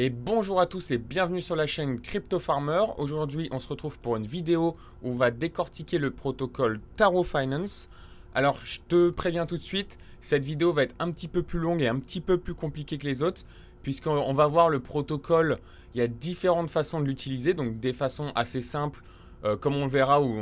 Et bonjour à tous et bienvenue sur la chaîne Crypto Farmer. Aujourd'hui, on se retrouve pour une vidéo où on va décortiquer le protocole Taro Finance. Alors, je te préviens tout de suite, cette vidéo va être un petit peu plus longue et un petit peu plus compliquée que les autres puisqu'on va voir le protocole, il y a différentes façons de l'utiliser, donc des façons assez simples euh, comme on le verra, où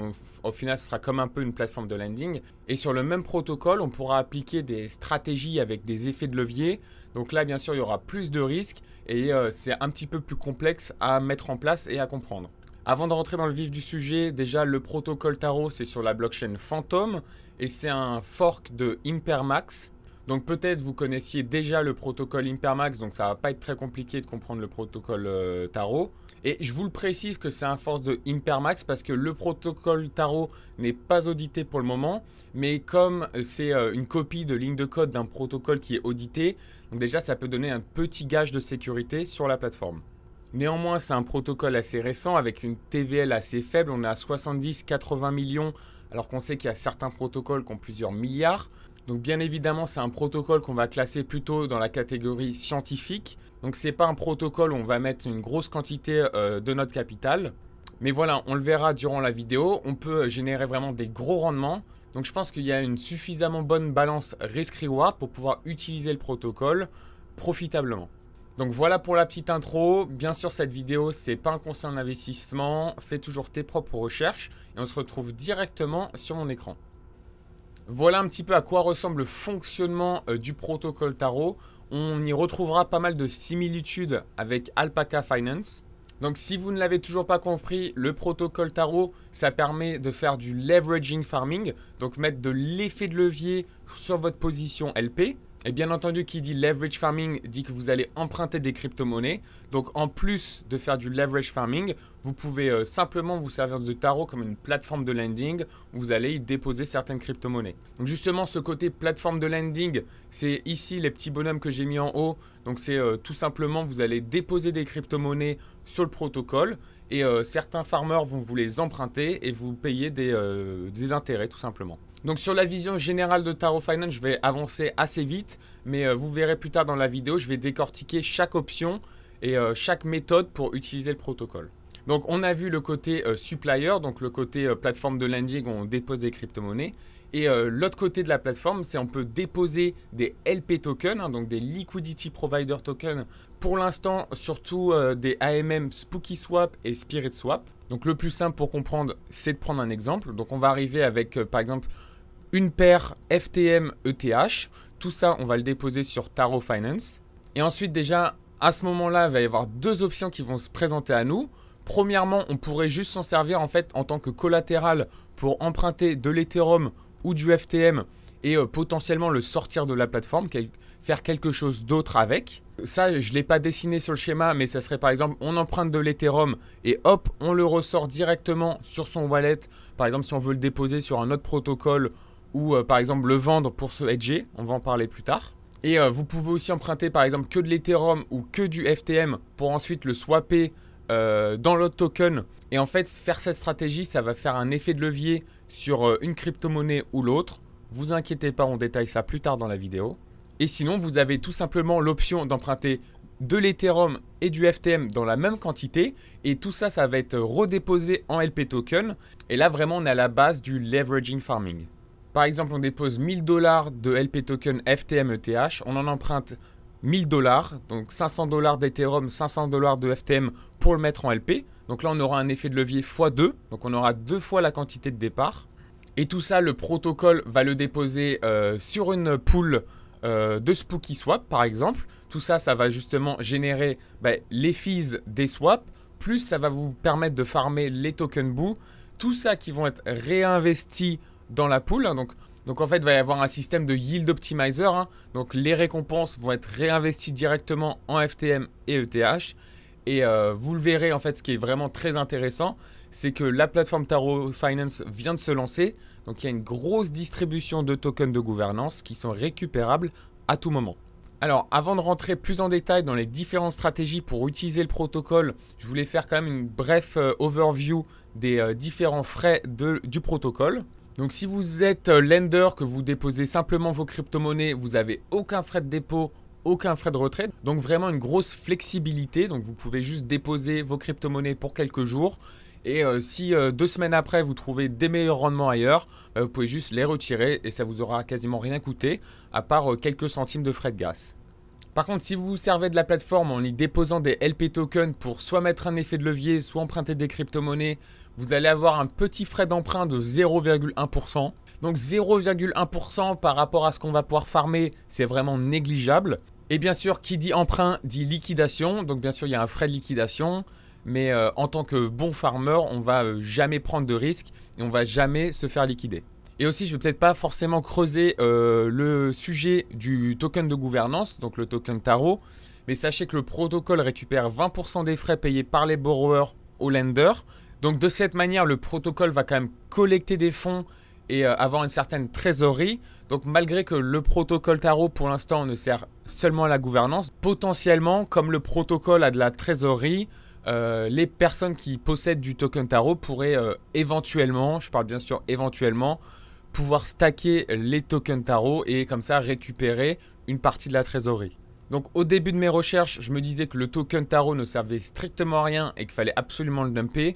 au final ce sera comme un peu une plateforme de landing. Et sur le même protocole, on pourra appliquer des stratégies avec des effets de levier. Donc là, bien sûr, il y aura plus de risques et euh, c'est un petit peu plus complexe à mettre en place et à comprendre. Avant de rentrer dans le vif du sujet, déjà le protocole Tarot, c'est sur la blockchain Phantom et c'est un fork de Impermax. Donc peut-être vous connaissiez déjà le protocole Impermax, donc ça va pas être très compliqué de comprendre le protocole euh, Tarot. Et je vous le précise que c'est un force de Impermax parce que le protocole Tarot n'est pas audité pour le moment, mais comme euh, c'est euh, une copie de ligne de code d'un protocole qui est audité, donc déjà ça peut donner un petit gage de sécurité sur la plateforme. Néanmoins, c'est un protocole assez récent avec une TVL assez faible, on est à 70-80 millions alors qu'on sait qu'il y a certains protocoles qui ont plusieurs milliards. Donc bien évidemment, c'est un protocole qu'on va classer plutôt dans la catégorie scientifique. Donc ce n'est pas un protocole où on va mettre une grosse quantité euh, de notre capital. Mais voilà, on le verra durant la vidéo, on peut euh, générer vraiment des gros rendements. Donc je pense qu'il y a une suffisamment bonne balance risk-reward pour pouvoir utiliser le protocole profitablement. Donc voilà pour la petite intro. Bien sûr, cette vidéo, c'est pas un conseil en investissement. Fais toujours tes propres recherches et on se retrouve directement sur mon écran. Voilà un petit peu à quoi ressemble le fonctionnement euh, du protocole Tarot. On y retrouvera pas mal de similitudes avec Alpaca Finance. Donc si vous ne l'avez toujours pas compris, le protocole Tarot, ça permet de faire du leveraging farming, donc mettre de l'effet de levier sur votre position LP. Et bien entendu, qui dit leverage farming dit que vous allez emprunter des crypto-monnaies. Donc en plus de faire du leverage farming, vous pouvez euh, simplement vous servir de tarot comme une plateforme de lending où vous allez y déposer certaines crypto-monnaies. Donc justement, ce côté plateforme de lending, c'est ici les petits bonhommes que j'ai mis en haut. Donc c'est euh, tout simplement, vous allez déposer des crypto-monnaies sur le protocole et euh, certains farmers vont vous les emprunter et vous payer des intérêts tout simplement. Donc sur la vision générale de Tarot Finance, je vais avancer assez vite, mais euh, vous verrez plus tard dans la vidéo, je vais décortiquer chaque option et euh, chaque méthode pour utiliser le protocole. Donc on a vu le côté euh, supplier, donc le côté plateforme de lending où on dépose des crypto-monnaies. Et l'autre côté de la plateforme, c'est on peut déposer des LP tokens, hein, donc des Liquidity Provider tokens, pour l'instant surtout des AMM Spooky Swap et Spirit Swap. Donc le plus simple pour comprendre, c'est de prendre un exemple. Donc on va arriver avec par exemple une paire FTM ETH. Tout ça, on va le déposer sur Taro Finance. Et ensuite, déjà, à ce moment-là, il va y avoir deux options qui vont se présenter à nous. Premièrement, on pourrait juste s'en servir en fait en tant que collatéral pour emprunter de l'Ethereum ou du FTM et euh, potentiellement le sortir de la plateforme, faire quelque chose d'autre avec. Ça, je ne l'ai pas dessiné sur le schéma, mais ça serait par exemple, on emprunte de l'Ethereum et hop, on le ressort directement sur son wallet. Par exemple, si on veut le déposer sur un autre protocole ou euh, par exemple le vendre pour se hedger, on va en parler plus tard. Et euh, vous pouvez aussi emprunter par exemple que de l'Ethereum ou que du FTM pour ensuite le swapper euh, dans l'autre token. Et en fait, faire cette stratégie, ça va faire un effet de levier sur une crypto-monnaie ou l'autre. Vous inquiétez pas, on détaille ça plus tard dans la vidéo. Et sinon, vous avez tout simplement l'option d'emprunter de l'Ethereum et du FTM dans la même quantité. Et tout ça, ça va être redéposé en LP token. Et là, vraiment, on est à la base du leveraging farming. Par exemple, on dépose 1000 dollars de LP token FTM ETH, on en emprunte 1000 dollars, donc 500 dollars d'Ethereum, 500 dollars de FTM pour le mettre en LP. Donc là, on aura un effet de levier x2, donc on aura deux fois la quantité de départ. Et tout ça, le protocole va le déposer euh, sur une pool euh, de Spooky Swap, par exemple. Tout ça, ça va justement générer ben, les fees des swaps, plus ça va vous permettre de farmer les tokens boo. Tout ça qui vont être réinvestis dans la poule. Hein. Donc, donc en fait, il va y avoir un système de yield optimizer. Hein. Donc les récompenses vont être réinvesties directement en FTM et ETH. Et euh, vous le verrez, en fait, ce qui est vraiment très intéressant, c'est que la plateforme Tarot Finance vient de se lancer. Donc il y a une grosse distribution de tokens de gouvernance qui sont récupérables à tout moment. Alors avant de rentrer plus en détail dans les différentes stratégies pour utiliser le protocole, je voulais faire quand même une bref euh, overview des euh, différents frais de, du protocole. Donc si vous êtes euh, lender, que vous déposez simplement vos crypto-monnaies, vous n'avez aucun frais de dépôt, aucun frais de retraite. Donc vraiment une grosse flexibilité. Donc vous pouvez juste déposer vos crypto-monnaies pour quelques jours. Et euh, si euh, deux semaines après vous trouvez des meilleurs rendements ailleurs, vous pouvez juste les retirer et ça vous aura quasiment rien coûté, à part quelques centimes de frais de gaz. Par contre, si vous vous servez de la plateforme en y déposant des LP tokens pour soit mettre un effet de levier, soit emprunter des crypto-monnaies, vous allez avoir un petit frais d'emprunt de 0,1%. Donc 0,1% par rapport à ce qu'on va pouvoir farmer, c'est vraiment négligeable. Et bien sûr, qui dit emprunt dit liquidation. Donc bien sûr, il y a un frais de liquidation. Mais euh, en tant que bon farmer, on va euh, jamais prendre de risque et on va jamais se faire liquider. Et aussi, je ne vais peut-être pas forcément creuser euh, le sujet du token de gouvernance, donc le token tarot, mais sachez que le protocole récupère 20% des frais payés par les borrowers aux lenders. Donc de cette manière, le protocole va quand même collecter des fonds et euh, avoir une certaine trésorerie. Donc malgré que le protocole tarot pour l'instant ne sert seulement à la gouvernance, potentiellement, comme le protocole a de la trésorerie, euh, les personnes qui possèdent du token tarot pourraient éventuellement, je parle bien sûr éventuellement, pouvoir stacker les tokens tarot et comme ça récupérer une partie de la trésorerie. Donc au début de mes recherches, je me disais que le token tarot ne servait strictement à rien et qu'il fallait absolument le dumper.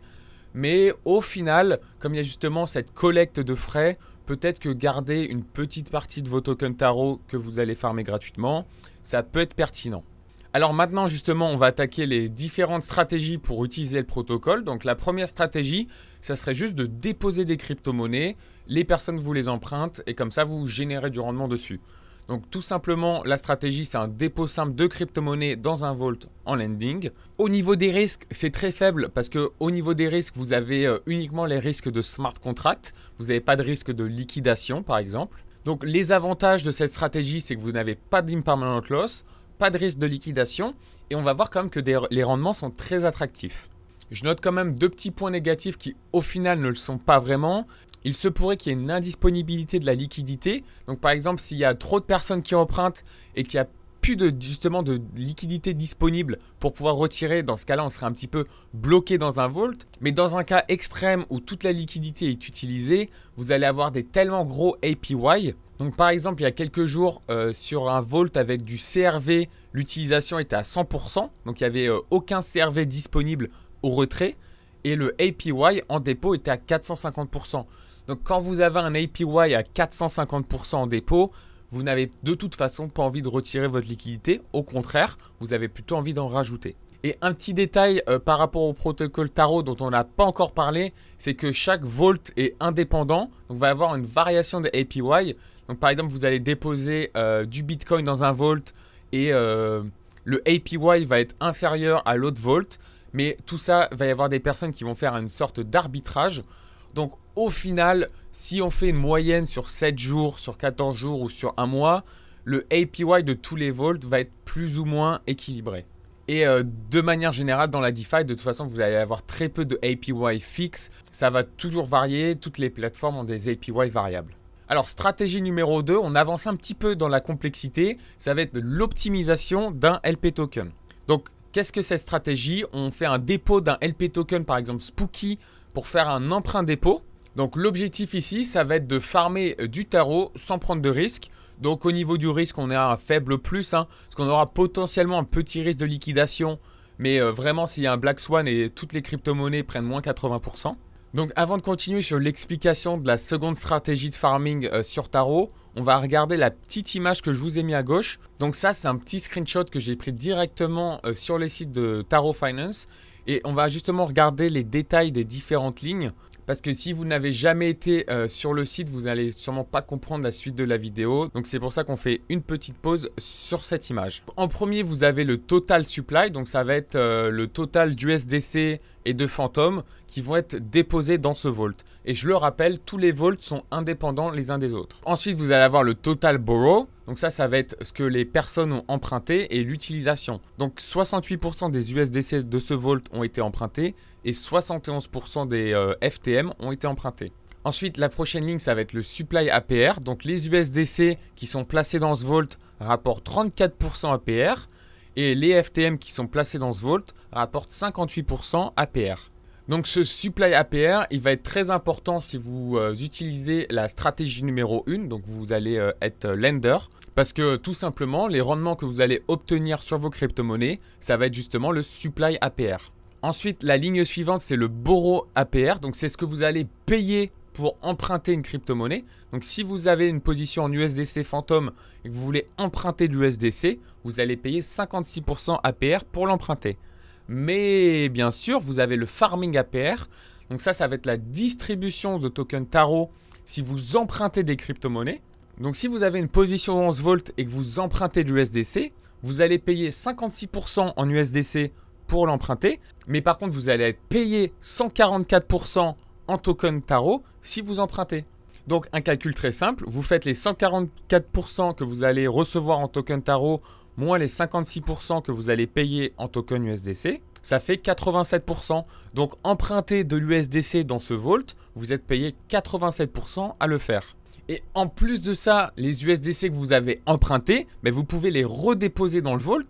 Mais au final, comme il y a justement cette collecte de frais, peut-être que garder une petite partie de vos tokens tarot que vous allez farmer gratuitement, ça peut être pertinent. Alors maintenant justement on va attaquer les différentes stratégies pour utiliser le protocole. Donc la première stratégie, ça serait juste de déposer des crypto-monnaies, les personnes vous les empruntent et comme ça vous générez du rendement dessus. Donc tout simplement, la stratégie, c'est un dépôt simple de crypto monnaies dans un vault en lending. Au niveau des risques, c'est très faible parce que au niveau des risques, vous avez euh, uniquement les risques de smart contract. Vous n'avez pas de risque de liquidation, par exemple. Donc les avantages de cette stratégie, c'est que vous n'avez pas d'impermanent loss pas de risque de liquidation et on va voir quand même que les rendements sont très attractifs. Je note quand même deux petits points négatifs qui au final ne le sont pas vraiment. Il se pourrait qu'il y ait une indisponibilité de la liquidité. Donc par exemple s'il y a trop de personnes qui empruntent et qu'il n'y a plus de, justement de liquidité disponible pour pouvoir retirer, dans ce cas-là on serait un petit peu bloqué dans un vault. Mais dans un cas extrême où toute la liquidité est utilisée, vous allez avoir des tellement gros APY donc par exemple, il y a quelques jours, euh, sur un Volt avec du CRV, l'utilisation était à 100%, donc il n'y avait euh, aucun CRV disponible au retrait, et le APY en dépôt était à 450%. Donc quand vous avez un APY à 450% en dépôt, vous n'avez de toute façon pas envie de retirer votre liquidité, au contraire, vous avez plutôt envie d'en rajouter. Et un petit détail euh, par rapport au protocole Tarot dont on n'a pas encore parlé, c'est que chaque volt est indépendant, donc va avoir une variation de APY. Donc par exemple, vous allez déposer euh, du Bitcoin dans un vault et euh, le APY va être inférieur à l'autre vault. Mais tout ça, va y avoir des personnes qui vont faire une sorte d'arbitrage. Donc au final, si on fait une moyenne sur 7 jours, sur 14 jours ou sur un mois, le APY de tous les vaults va être plus ou moins équilibré. Et euh, de manière générale, dans la DeFi, de toute façon, vous allez avoir très peu de APY fixe. Ça va toujours varier. Toutes les plateformes ont des APY variables. Alors, stratégie numéro 2, on avance un petit peu dans la complexité. Ça va être l'optimisation d'un LP token. Donc, qu'est-ce que cette stratégie On fait un dépôt d'un LP token, par exemple Spooky, pour faire un emprunt dépôt. Donc l'objectif ici, ça va être de farmer euh, du tarot sans prendre de risque. Donc au niveau du risque, on est à un faible plus, hein, parce qu'on aura potentiellement un petit risque de liquidation. Mais euh, vraiment, s'il y a un Black Swan et toutes les crypto-monnaies prennent moins 80%. Donc avant de continuer sur l'explication de la seconde stratégie de farming euh, sur Tarot, on va regarder la petite image que je vous ai mis à gauche. Donc ça c'est un petit screenshot que j'ai pris directement euh, sur le site de Tarot Finance et on va justement regarder les détails des différentes lignes parce que si vous n'avez jamais été euh, sur le site, vous n'allez sûrement pas comprendre la suite de la vidéo. Donc c'est pour ça qu'on fait une petite pause sur cette image. En premier, vous avez le total supply, donc ça va être euh, le total du d'USDC et de Phantom qui vont être déposés dans ce vault. Et je le rappelle, tous les vaults sont indépendants les uns des autres. Ensuite, vous allez avoir le total borrow donc ça, ça va être ce que les personnes ont emprunté et l'utilisation. Donc 68% des USDC de ce volt ont été empruntés et 71% des euh, FTM ont été empruntés. Ensuite, la prochaine ligne, ça va être le supply APR. Donc les USDC qui sont placés dans ce volt rapportent 34% APR et les FTM qui sont placés dans ce volt rapportent 58% APR. Donc ce supply APR, il va être très important si vous euh, utilisez la stratégie numéro 1, donc vous allez euh, être euh, lender, parce que tout simplement les rendements que vous allez obtenir sur vos crypto-monnaies, ça va être justement le supply APR. Ensuite, la ligne suivante, c'est le borrow APR, donc c'est ce que vous allez payer pour emprunter une crypto-monnaie. Donc si vous avez une position en USDC fantôme et que vous voulez emprunter de l'USDC, vous allez payer 56% APR pour l'emprunter. Mais bien sûr, vous avez le farming APR. Donc ça, ça va être la distribution de tokens tarot si vous empruntez des crypto-monnaies. Donc si vous avez une position 11 volts et que vous empruntez du USDC, vous allez payer 56% en USDC pour l'emprunter. Mais par contre, vous allez être payé 144% en token tarot si vous empruntez. Donc un calcul très simple, vous faites les 144% que vous allez recevoir en token tarot moins les 56% que vous allez payer en token USDC, ça fait 87%. Donc emprunter de l'USDC dans ce Vault, vous êtes payé 87% à le faire. Et en plus de ça, les USDC que vous avez empruntés, mais ben, vous pouvez les redéposer dans le Vault.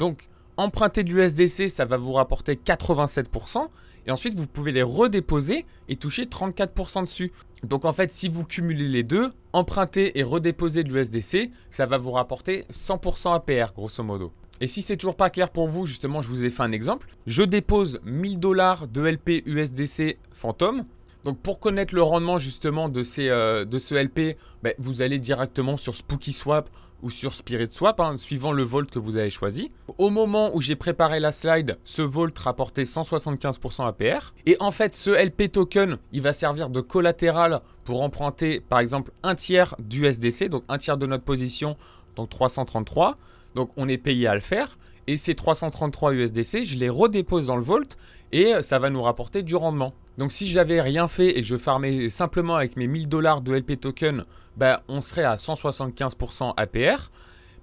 Donc emprunter de l'USDC, ça va vous rapporter 87%. Et ensuite, vous pouvez les redéposer et toucher 34% dessus. Donc en fait, si vous cumulez les deux, emprunter et redéposer de l'USDC, ça va vous rapporter 100% APR grosso modo. Et si c'est toujours pas clair pour vous, justement, je vous ai fait un exemple. Je dépose 1000 dollars de LP USDC Phantom. Donc pour connaître le rendement justement de, ces, euh, de ce LP, ben, vous allez directement sur Spooky Swap ou sur Spirit Swap, hein, suivant le volt que vous avez choisi. Au moment où j'ai préparé la slide, ce volt rapportait 175% APR. Et en fait, ce LP token, il va servir de collatéral pour emprunter par exemple un tiers du donc un tiers de notre position, donc 333. Donc on est payé à le faire. Et ces 333 USDC, je les redépose dans le volt et euh, ça va nous rapporter du rendement. Donc si j'avais rien fait et que je farmais simplement avec mes 1000 dollars de LP token, bah, on serait à 175% APR.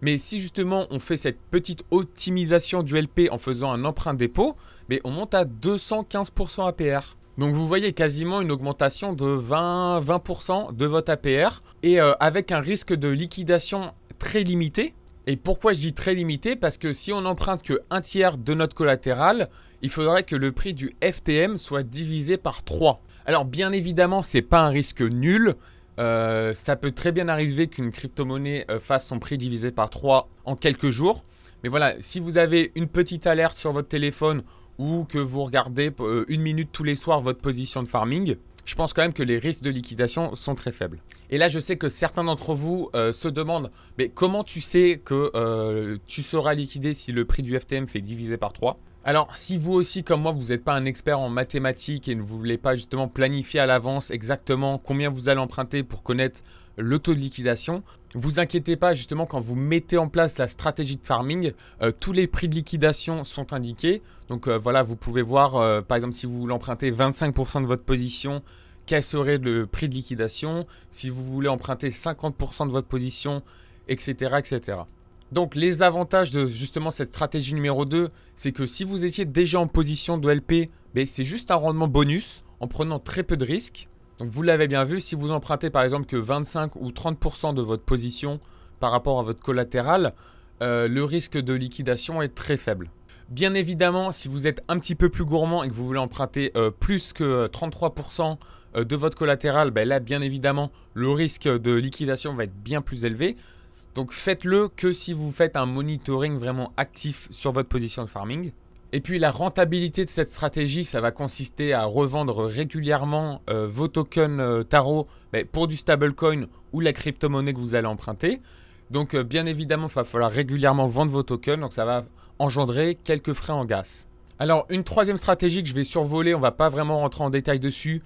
Mais si justement on fait cette petite optimisation du LP en faisant un emprunt dépôt, mais on monte à 215% APR. Donc vous voyez quasiment une augmentation de 20%, 20 de votre APR et euh, avec un risque de liquidation très limité et pourquoi je dis très limité Parce que si on n'emprunte que tiers de notre collatéral, il faudrait que le prix du FTM soit divisé par 3. Alors bien évidemment, ce n'est pas un risque nul. Euh, ça peut très bien arriver qu'une crypto-monnaie euh, fasse son prix divisé par 3 en quelques jours. Mais voilà, si vous avez une petite alerte sur votre téléphone ou que vous regardez euh, une minute tous les soirs votre position de farming, je pense quand même que les risques de liquidation sont très faibles. Et là, je sais que certains d'entre vous euh, se demandent, mais comment tu sais que euh, tu seras liquidé si le prix du FTM fait diviser par 3 alors, si vous aussi, comme moi, vous n'êtes pas un expert en mathématiques et ne voulez pas justement planifier à l'avance exactement combien vous allez emprunter pour connaître le taux de liquidation, vous inquiétez pas justement quand vous mettez en place la stratégie de farming, euh, tous les prix de liquidation sont indiqués. Donc euh, voilà, vous pouvez voir, euh, par exemple, si vous voulez emprunter 25% de votre position, quel serait le prix de liquidation Si vous voulez emprunter 50% de votre position, etc., etc. Donc les avantages de justement cette stratégie numéro 2, c'est que si vous étiez déjà en position de LP, ben, c'est juste un rendement bonus en prenant très peu de risques. vous l'avez bien vu, si vous empruntez par exemple que 25 ou 30% de votre position par rapport à votre collatéral, euh, le risque de liquidation est très faible. Bien évidemment, si vous êtes un petit peu plus gourmand et que vous voulez emprunter euh, plus que 33% euh, de votre collatéral, ben là bien évidemment le risque de liquidation va être bien plus élevé. Donc faites-le que si vous faites un monitoring vraiment actif sur votre position de farming. Et puis la rentabilité de cette stratégie, ça va consister à revendre régulièrement euh, vos tokens euh, tarot ben, pour du stablecoin ou la crypto-monnaie que vous allez emprunter. Donc euh, bien évidemment, il va falloir régulièrement vendre vos tokens, donc ça va engendrer quelques frais en gaz. Alors une troisième stratégie que je vais survoler, on ne va pas vraiment rentrer en détail dessus,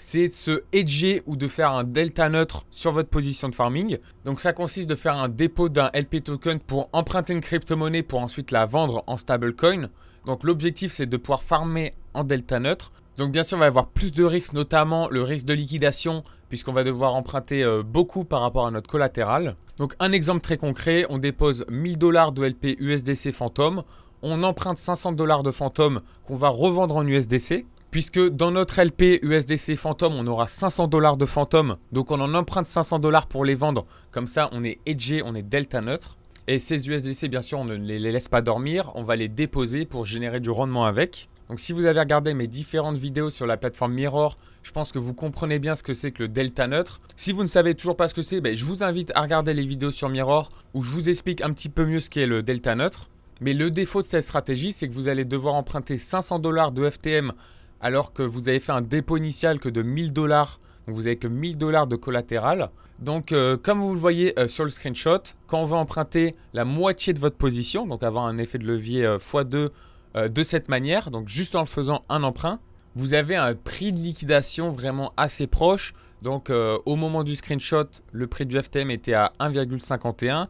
c'est de se hedger ou de faire un delta neutre sur votre position de farming. Donc ça consiste de faire un dépôt d'un LP token pour emprunter une crypto-monnaie pour ensuite la vendre en stablecoin. Donc l'objectif c'est de pouvoir farmer en delta neutre. Donc bien sûr on va avoir plus de risques, notamment le risque de liquidation puisqu'on va devoir emprunter euh, beaucoup par rapport à notre collatéral. Donc un exemple très concret, on dépose 1000 dollars de LP USDC Phantom, on emprunte 500 dollars de Phantom qu'on va revendre en USDC puisque dans notre LP USDC Phantom, on aura 500 dollars de Phantom, donc on en emprunte 500 dollars pour les vendre, comme ça on est edgé, on est delta neutre. Et ces USDC, bien sûr, on ne les laisse pas dormir, on va les déposer pour générer du rendement avec. Donc si vous avez regardé mes différentes vidéos sur la plateforme Mirror, je pense que vous comprenez bien ce que c'est que le delta neutre. Si vous ne savez toujours pas ce que c'est, ben, je vous invite à regarder les vidéos sur Mirror où je vous explique un petit peu mieux ce qu'est le delta neutre. Mais le défaut de cette stratégie, c'est que vous allez devoir emprunter 500 dollars de FTM alors que vous avez fait un dépôt initial que de 1000 dollars. Donc vous n'avez que 1000 dollars de collatéral. Donc euh, comme vous le voyez euh, sur le screenshot, quand on va emprunter la moitié de votre position, donc avoir un effet de levier euh, x2 de cette manière, donc juste en le faisant un emprunt, vous avez un prix de liquidation vraiment assez proche. Donc au moment du screenshot, le prix du FTM était à 1,51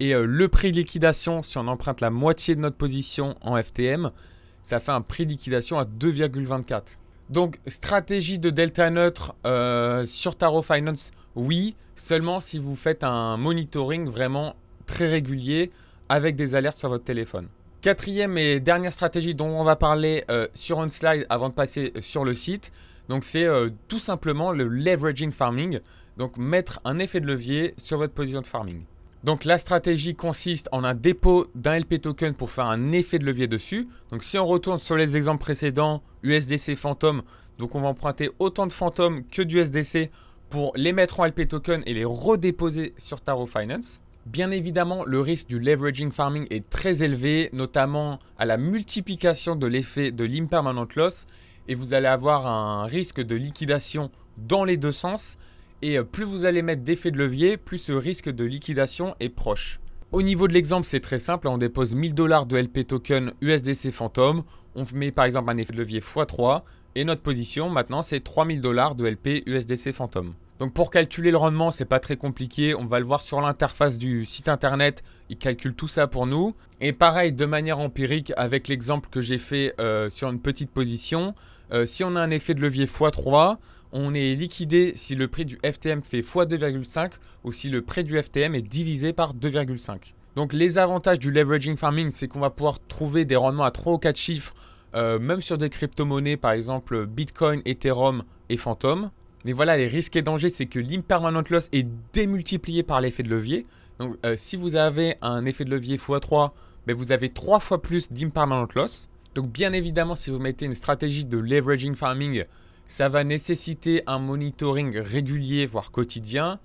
et le prix de liquidation si on emprunte la moitié de notre position en FTM, ça fait un prix liquidation à 2,24. Donc stratégie de delta neutre euh, sur Taro Finance, oui, seulement si vous faites un monitoring vraiment très régulier avec des alertes sur votre téléphone. Quatrième et dernière stratégie dont on va parler euh, sur un slide avant de passer sur le site, donc c'est euh, tout simplement le leveraging farming, donc mettre un effet de levier sur votre position de farming. Donc la stratégie consiste en un dépôt d'un LP token pour faire un effet de levier dessus. Donc si on retourne sur les exemples précédents, USDC Phantom, donc on va emprunter autant de Phantom que d'USDC pour les mettre en LP token et les redéposer sur Taro Finance. Bien évidemment, le risque du leveraging farming est très élevé, notamment à la multiplication de l'effet de l'impermanent loss, et vous allez avoir un risque de liquidation dans les deux sens, et euh, plus vous allez mettre d'effet de levier, plus ce risque de liquidation est proche. Au niveau de l'exemple, c'est très simple, hein, on dépose 1000 dollars de LP token USDC Phantom, on met par exemple un effet de levier x3 et notre position maintenant c'est 3000 dollars de LP USDC Phantom. Donc pour calculer le rendement, c'est pas très compliqué. On va le voir sur l'interface du site internet. Il calcule tout ça pour nous. Et pareil, de manière empirique, avec l'exemple que j'ai fait euh, sur une petite position, euh, si on a un effet de levier x3, on est liquidé si le prix du FTM fait x2,5 ou si le prix du FTM est divisé par 2,5. Donc les avantages du leveraging farming, c'est qu'on va pouvoir trouver des rendements à 3 ou 4 chiffres, euh, même sur des crypto-monnaies, par exemple Bitcoin, Ethereum et Phantom. Mais voilà, les risques et dangers, c'est que l'impermanent loss est démultiplié par l'effet de levier. Donc euh, si vous avez un effet de levier x3, ben, vous avez 3 fois plus d'impermanent loss. Donc bien évidemment, si vous mettez une stratégie de leveraging farming, ça va nécessiter un monitoring régulier, voire quotidien.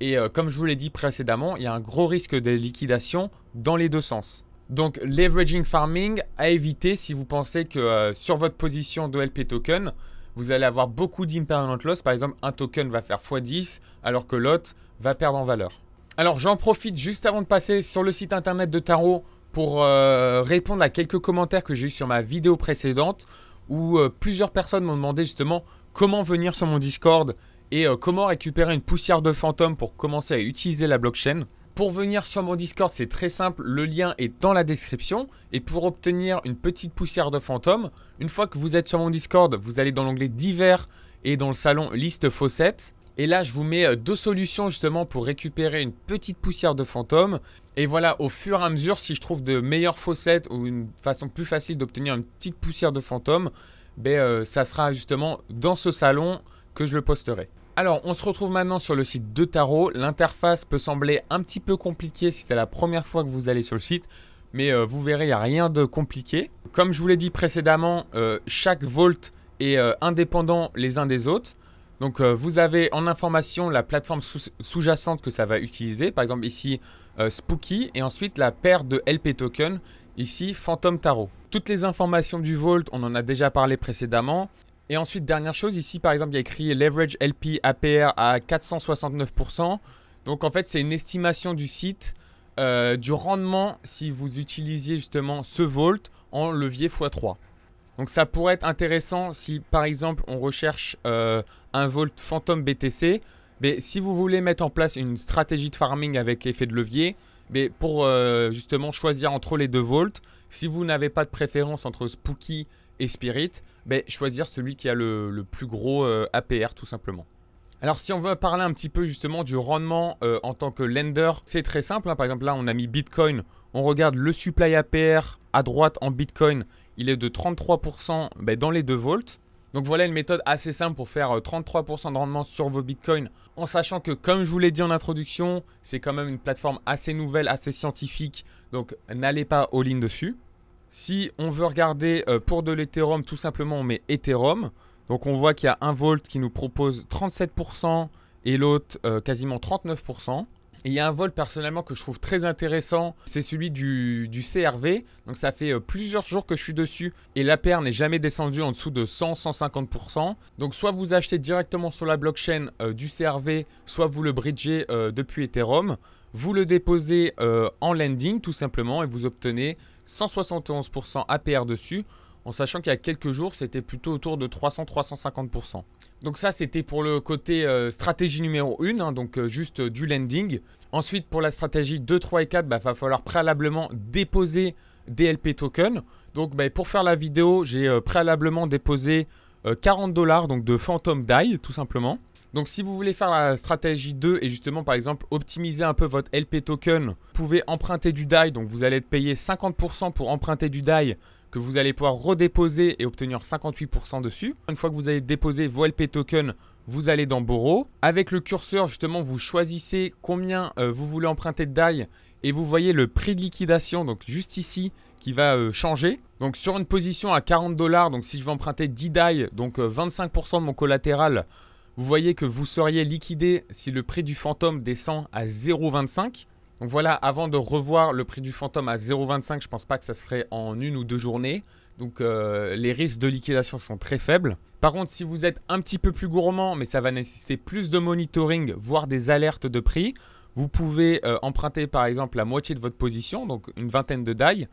Et euh, comme je vous l'ai dit précédemment, il y a un gros risque de liquidation dans les deux sens. Donc leveraging farming à éviter si vous pensez que euh, sur votre position de LP token, vous allez avoir beaucoup d'impermanent loss. Par exemple, un token va faire x10 alors que l'autre va perdre en valeur. Alors j'en profite juste avant de passer sur le site internet de Tarot pour euh, répondre à quelques commentaires que j'ai eu sur ma vidéo précédente où euh, plusieurs personnes m'ont demandé justement comment venir sur mon Discord et euh, comment récupérer une poussière de fantôme pour commencer à utiliser la blockchain. Pour venir sur mon Discord, c'est très simple, le lien est dans la description. Et pour obtenir une petite poussière de fantôme, une fois que vous êtes sur mon Discord, vous allez dans l'onglet divers et dans le salon liste faussettes. Et là, je vous mets euh, deux solutions justement pour récupérer une petite poussière de fantôme. Et voilà, au fur et à mesure, si je trouve de meilleures faussettes ou une façon plus facile d'obtenir une petite poussière de fantôme, ben, euh, ça sera justement dans ce salon que je le posterai. Alors, on se retrouve maintenant sur le site de Tarot. L'interface peut sembler un petit peu compliquée si c'est la première fois que vous allez sur le site. Mais euh, vous verrez, il n'y a rien de compliqué. Comme je vous l'ai dit précédemment, euh, chaque volt est euh, indépendant les uns des autres. Donc vous avez en information la plateforme sous-jacente que ça va utiliser. Par exemple ici Spooky et ensuite la paire de LP token, ici Phantom Tarot. Toutes les informations du Volt, on en a déjà parlé précédemment. Et ensuite, dernière chose, ici par exemple, il y a écrit leverage LP APR à 469%. Donc en fait, c'est une estimation du site euh, du rendement si vous utilisiez justement ce volt en levier x3. Donc ça pourrait être intéressant si par exemple on recherche euh, un volt Phantom BTC. Mais si vous voulez mettre en place une stratégie de farming avec effet de levier, mais pour euh, justement choisir entre les deux volts, si vous n'avez pas de préférence entre Spooky et Spirit, mais ben, choisir celui qui a le, plus gros euh, APR tout simplement. Alors si on veut parler un petit peu justement du rendement euh, en tant que lender, c'est très simple. Hein. Par exemple là on a mis Bitcoin, on regarde le supply APR à droite en Bitcoin, il est de 33% ben, dans les deux volts. Donc voilà une méthode assez simple pour faire 33% euh, de rendement sur vos bitcoins, en sachant que comme je vous l'ai dit en introduction, c'est quand même une plateforme assez nouvelle, assez scientifique, donc n'allez pas aux lignes dessus. Si on veut regarder euh, pour de l'Ethereum, tout simplement on met Ethereum. Donc on voit qu'il y a un volt qui nous propose 37% et l'autre euh, quasiment 39% il y a un vol personnellement que je trouve très intéressant, c'est celui du, CRV. Donc ça fait euh, plusieurs jours que je suis dessus et la paire n'est jamais descendue en dessous de 100-150%. Donc soit vous achetez directement sur la blockchain euh, du CRV, soit vous le bridgez euh, depuis Ethereum. Vous le déposez en lending tout simplement et vous obtenez 171% APR dessus en sachant qu'il y a quelques jours, c'était plutôt autour de 300-350%. Donc ça, c'était pour le côté euh, stratégie numéro 1, hein, donc euh, juste euh, du lending. Ensuite, pour la stratégie 2, 3 et 4, il bah, va falloir préalablement déposer des LP tokens. Donc bah, pour faire la vidéo, j'ai préalablement déposé 40 dollars donc de Phantom DAI tout simplement. Donc si vous voulez faire la stratégie 2 et justement par exemple optimiser un peu votre LP token, vous pouvez emprunter du DAI, donc vous allez être payé 50% pour emprunter du DAI vous allez pouvoir redéposer et obtenir 58% dessus. Une fois que vous avez déposé vos LP tokens, vous allez dans Borrow. Avec le curseur, justement, vous choisissez combien euh, vous voulez emprunter de DAI et vous voyez le prix de liquidation, donc juste ici, qui va euh, changer. Donc sur une position à 40 dollars, donc si je veux emprunter 10 DAI, donc 25% euh, de mon collatéral, vous voyez que vous seriez liquidé si le prix du fantôme descend à 0,25. Donc voilà, avant de revoir le prix du fantôme à 0,25, je pense pas que ça se en une ou deux journées. Donc euh, les risques de liquidation sont très faibles. Par contre, si vous êtes un petit peu plus gourmand, mais ça va nécessiter plus de monitoring, voire des alertes de prix, vous pouvez euh, emprunter par exemple la moitié de votre position, donc une vingtaine de DAI.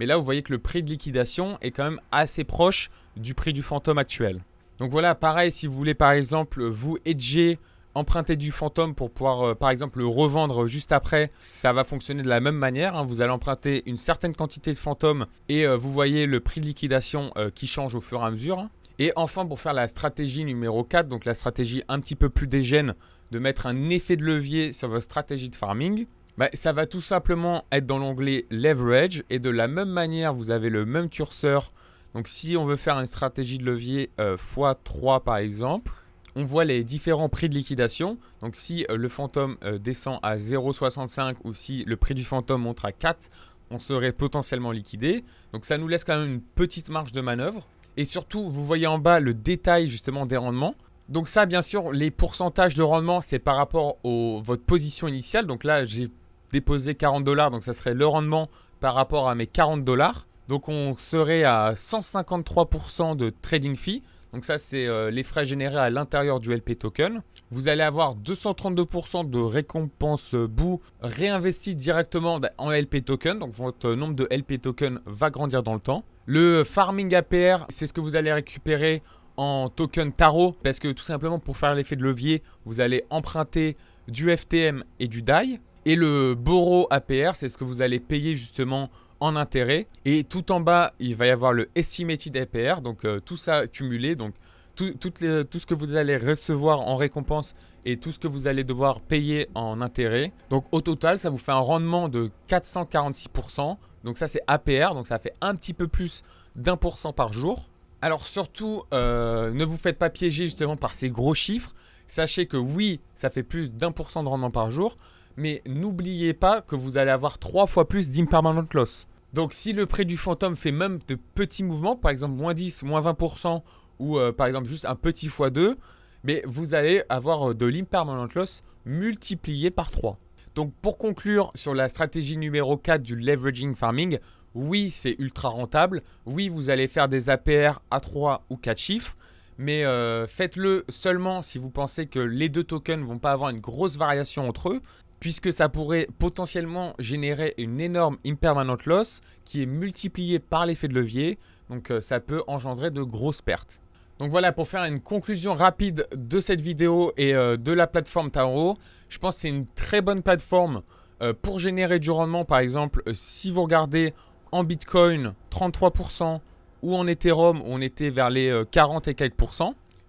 Mais là, vous voyez que le prix de liquidation est quand même assez proche du prix du fantôme actuel. Donc voilà, pareil, si vous voulez par exemple vous hedger emprunter du fantôme pour pouvoir, euh, par exemple, le revendre juste après, ça va fonctionner de la même manière. Hein. Vous allez emprunter une certaine quantité de fantôme et euh, vous voyez le prix de liquidation euh, qui change au fur et à mesure. Hein. Et enfin, pour faire la stratégie numéro 4, donc la stratégie un petit peu plus dégène, de mettre un effet de levier sur votre stratégie de farming, bah, ça va tout simplement être dans l'onglet Leverage. Et de la même manière, vous avez le même curseur. Donc si on veut faire une stratégie de levier x3 par exemple, on voit les différents prix de liquidation. Donc si euh, le fantôme euh, descend à 0,65 ou si le prix du fantôme monte à 4, on serait potentiellement liquidé. Donc ça nous laisse quand même une petite marge de manœuvre. Et surtout, vous voyez en bas le détail justement des rendements. Donc ça, bien sûr, les pourcentages de rendement, c'est par rapport à votre position initiale. Donc là, j'ai déposé 40 dollars, donc ça serait le rendement par rapport à mes 40 dollars. Donc on serait à 153% de trading fee. Donc ça, c'est euh, les frais générés à l'intérieur du LP token. Vous allez avoir 232% de récompense euh, BOO réinvestie directement bah, en LP token. Donc votre euh, nombre de LP token va grandir dans le temps. Le farming APR, c'est ce que vous allez récupérer en token tarot parce que tout simplement pour faire l'effet de levier, vous allez emprunter du FTM et du DAI. Et le Boro APR, c'est ce que vous allez payer justement en intérêt. Et tout en bas, il va y avoir le estimated APR, euh, donc tout ça cumulé, donc tout, tout ce que vous allez recevoir en récompense et tout ce que vous allez devoir payer en intérêt. Donc au total, ça vous fait un rendement de 446%. Donc ça c'est APR, donc ça fait un petit peu plus d'un pour par jour. Alors surtout, euh, ne vous faites pas piéger justement par ces gros chiffres. Sachez que oui, ça fait plus d'un pour de rendement par jour, mais n'oubliez pas que vous allez avoir trois fois plus d'impermanent loss. Donc si le prix du fantôme fait même de petits mouvements, par exemple moins 10, moins 20%, ou euh, par exemple juste un petit x2, mais vous allez avoir euh, de l'impermanent loss multiplié par 3. Donc pour conclure sur la stratégie numéro 4 du leveraging farming, oui c'est ultra rentable, oui vous allez faire des APR à 3 ou 4 chiffres, mais euh, faites-le seulement si vous pensez que les deux tokens ne vont pas avoir une grosse variation entre eux puisque ça pourrait potentiellement générer une énorme impermanente loss qui est multipliée par l'effet de levier, donc euh, ça peut engendrer de grosses pertes. Donc voilà, pour faire une conclusion rapide de cette vidéo et euh, de la plateforme Taro, je pense que c'est une très bonne plateforme euh, pour générer du rendement. Par exemple, si vous regardez en Bitcoin 33% ou en Ethereum, on était vers les 40 et quelques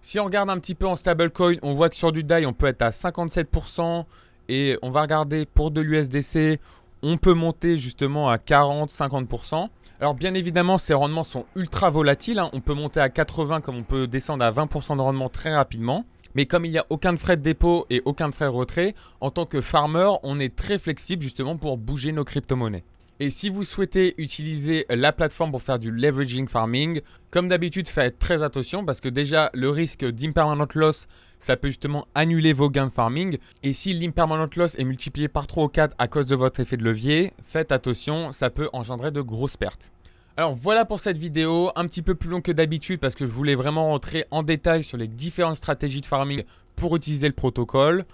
Si on regarde un petit peu en stablecoin, on voit que sur du DAI, on peut être à 57%, et on va regarder pour de l'USDC, on peut monter justement à 40-50%. Alors bien évidemment, ces rendements sont ultra volatiles. Hein. On peut monter à 80 comme on peut descendre à 20% de rendement très rapidement. Mais comme il n'y a aucun frais de dépôt et aucun frais de retrait, en tant que farmer, on est très flexible justement pour bouger nos crypto-monnaies. Et si vous souhaitez utiliser la plateforme pour faire du leveraging farming, comme d'habitude, faites très attention parce que déjà, le risque d'impermanent loss, ça peut justement annuler vos gains de farming. Et si l'impermanent loss est multiplié par 3 ou 4 à cause de votre effet de levier, faites attention, ça peut engendrer de grosses pertes. Alors voilà pour cette vidéo, un petit peu plus long que d'habitude parce que je voulais vraiment rentrer en détail sur les différentes stratégies de farming pour utiliser le protocole.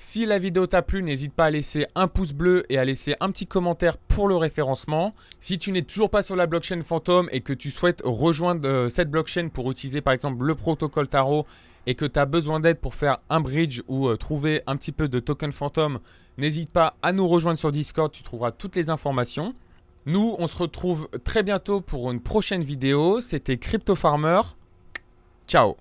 Si la vidéo t'a plu, n'hésite pas à laisser un pouce bleu et à laisser un petit commentaire pour le référencement. Si tu n'es toujours pas sur la blockchain fantôme et que tu souhaites rejoindre euh, cette blockchain pour utiliser par exemple le protocole tarot et que tu as besoin d'aide pour faire un bridge ou euh, trouver un petit peu de token Phantom, n'hésite pas à nous rejoindre sur Discord, tu trouveras toutes les informations. Nous, on se retrouve très bientôt pour une prochaine vidéo. C'était Crypto Farmer. Ciao